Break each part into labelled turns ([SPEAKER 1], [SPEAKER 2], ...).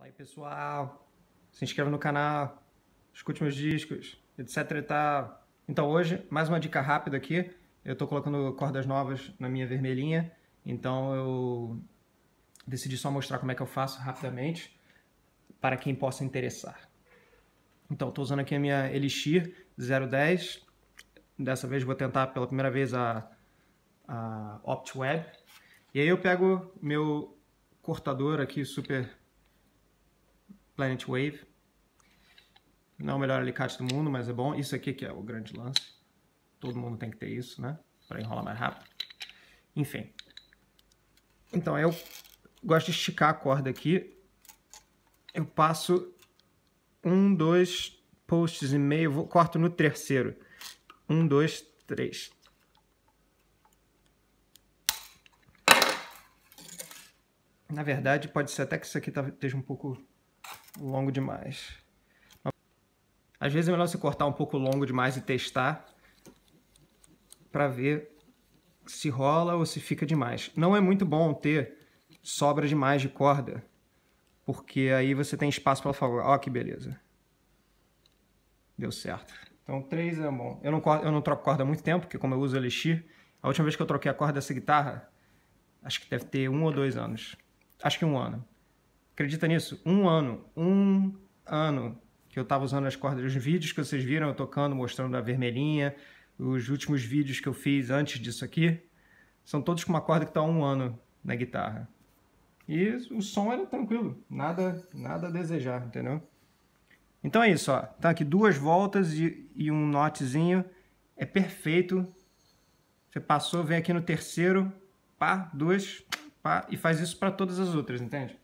[SPEAKER 1] Fala aí, pessoal. Se inscreva no canal, escute meus discos, etc e tal. Então hoje, mais uma dica rápida aqui. Eu estou colocando cordas novas na minha vermelhinha, então eu decidi só mostrar como é que eu faço rapidamente para quem possa interessar. Então, estou usando aqui a minha Elixir 010. Dessa vez vou tentar pela primeira vez a, a OptWeb. E aí eu pego meu cortador aqui super Planet Wave. Não é o melhor alicate do mundo, mas é bom. Isso aqui que é o grande lance. Todo mundo tem que ter isso, né? Para enrolar mais rápido. Enfim. Então, eu gosto de esticar a corda aqui. Eu passo um, dois posts e meio. Vou, corto no terceiro. Um, dois, três. Na verdade, pode ser até que isso aqui tá, esteja um pouco longo demais. Às vezes é melhor você cortar um pouco longo demais e testar para ver se rola ou se fica demais. Não é muito bom ter sobra demais de corda, porque aí você tem espaço para falar, ó oh, que beleza. Deu certo. Então 3 é bom. Eu não, eu não troco corda há muito tempo, porque como eu uso Elixir, a última vez que eu troquei a corda dessa guitarra, acho que deve ter um ou dois anos. Acho que um ano. Acredita nisso? Um ano. Um ano que eu estava usando as cordas. Os vídeos que vocês viram eu tocando, mostrando a vermelhinha, os últimos vídeos que eu fiz antes disso aqui, são todos com uma corda que está um ano na guitarra. E o som era tranquilo, nada, nada a desejar, entendeu? Então é isso, ó. Tá aqui duas voltas e, e um notezinho. É perfeito. Você passou, vem aqui no terceiro, pá, duas pá, e faz isso para todas as outras, entende?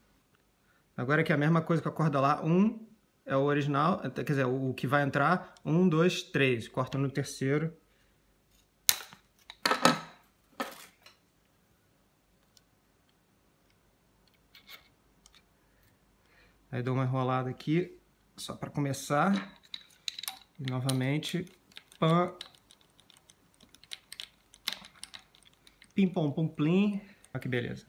[SPEAKER 1] Agora é que é a mesma coisa com a corda lá, um é o original, eh, quer dizer, o que vai entrar, Um, dois, três. corta no terceiro. Aí dou uma enrolada aqui, só para começar. E novamente, pan. Pim, pom, pum, plim. Olha que beleza.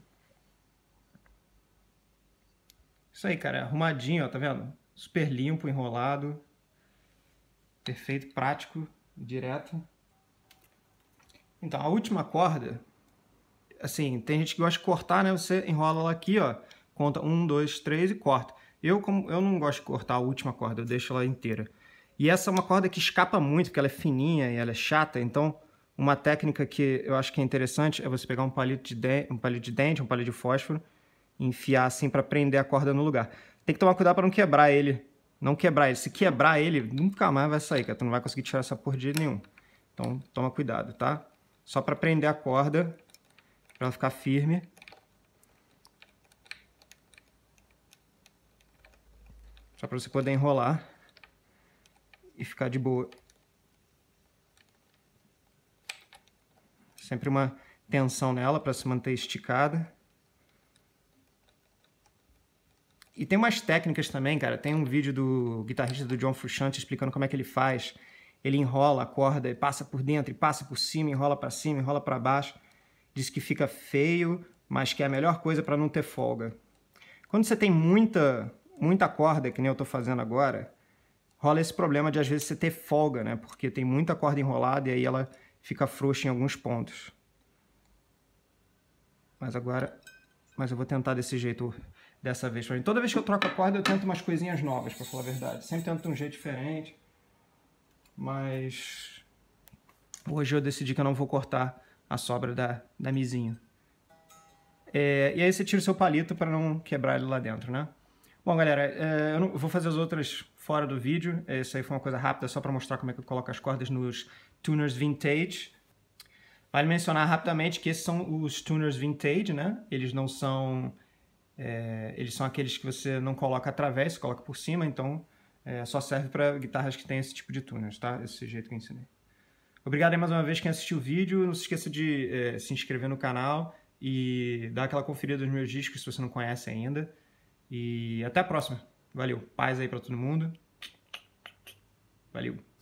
[SPEAKER 1] Isso aí, cara, é arrumadinho, ó, tá vendo? Super limpo, enrolado. Perfeito, prático, direto. Então, a última corda, assim, tem gente que gosta de cortar, né? Você enrola ela aqui, ó, conta um, dois, três e corta. Eu, como eu não gosto de cortar a última corda, eu deixo ela inteira. E essa é uma corda que escapa muito, porque ela é fininha e ela é chata, então uma técnica que eu acho que é interessante é você pegar um palito de, de um palito de dente, um palito de fósforo, enfiar assim para prender a corda no lugar. Tem que tomar cuidado para não quebrar ele. Não quebrar ele. Se quebrar ele, nunca mais vai sair, cara. Tu não vai conseguir tirar essa porra de nenhum. Então, toma cuidado, tá? Só para prender a corda, para ela ficar firme. Só para você poder enrolar e ficar de boa. Sempre uma tensão nela para se manter esticada. E tem umas técnicas também, cara. Tem um vídeo do guitarrista do John Frusciante explicando como é que ele faz. Ele enrola a corda e passa por dentro, e passa por cima, enrola para cima, enrola para baixo. Diz que fica feio, mas que é a melhor coisa para não ter folga. Quando você tem muita muita corda, que nem eu estou fazendo agora, rola esse problema de às vezes você ter folga, né? Porque tem muita corda enrolada e aí ela fica frouxa em alguns pontos. Mas agora, mas eu vou tentar desse jeito dessa vez pra mim. Toda vez que eu troco a corda, eu tento umas coisinhas novas, pra falar a verdade. Sempre tento um jeito diferente. Mas hoje eu decidi que eu não vou cortar a sobra da, da mizinha. É, e aí você tira o seu palito para não quebrar ele lá dentro, né? Bom, galera, é, eu, não, eu vou fazer as outras fora do vídeo. Isso aí foi uma coisa rápida só para mostrar como é que eu coloco as cordas nos tuners vintage. Vale mencionar rapidamente que esses são os tuners vintage, né? Eles não são é, eles são aqueles que você não coloca através, coloca por cima, então é, só serve para guitarras que têm esse tipo de tuners, tá? Esse jeito que eu ensinei. Obrigado aí mais uma vez quem assistiu o vídeo. Não se esqueça de é, se inscrever no canal e dar aquela conferida nos meus discos se você não conhece ainda. E até a próxima. Valeu. Paz aí para todo mundo. Valeu.